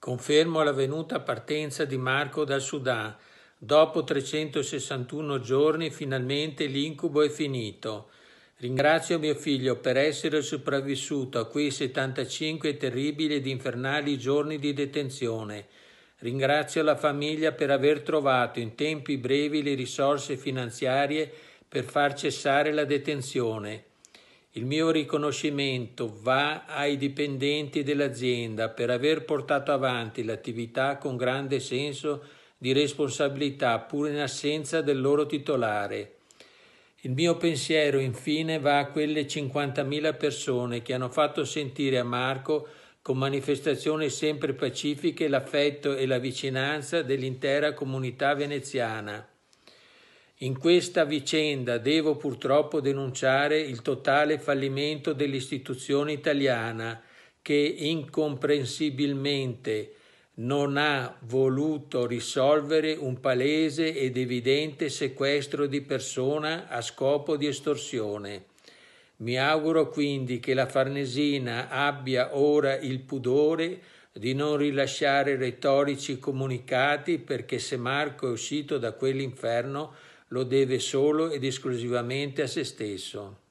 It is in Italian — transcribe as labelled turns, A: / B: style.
A: Confermo la l'avvenuta partenza di Marco dal Sudan. Dopo 361 giorni finalmente l'incubo è finito. Ringrazio mio figlio per essere sopravvissuto a quei 75 terribili ed infernali giorni di detenzione. Ringrazio la famiglia per aver trovato in tempi brevi le risorse finanziarie per far cessare la detenzione. Il mio riconoscimento va ai dipendenti dell'azienda per aver portato avanti l'attività con grande senso di responsabilità pur in assenza del loro titolare. Il mio pensiero infine va a quelle 50.000 persone che hanno fatto sentire a Marco con manifestazioni sempre pacifiche l'affetto e la vicinanza dell'intera comunità veneziana. In questa vicenda devo purtroppo denunciare il totale fallimento dell'istituzione italiana che incomprensibilmente non ha voluto risolvere un palese ed evidente sequestro di persona a scopo di estorsione. Mi auguro quindi che la Farnesina abbia ora il pudore di non rilasciare retorici comunicati perché se Marco è uscito da quell'inferno lo deve solo ed esclusivamente a se stesso.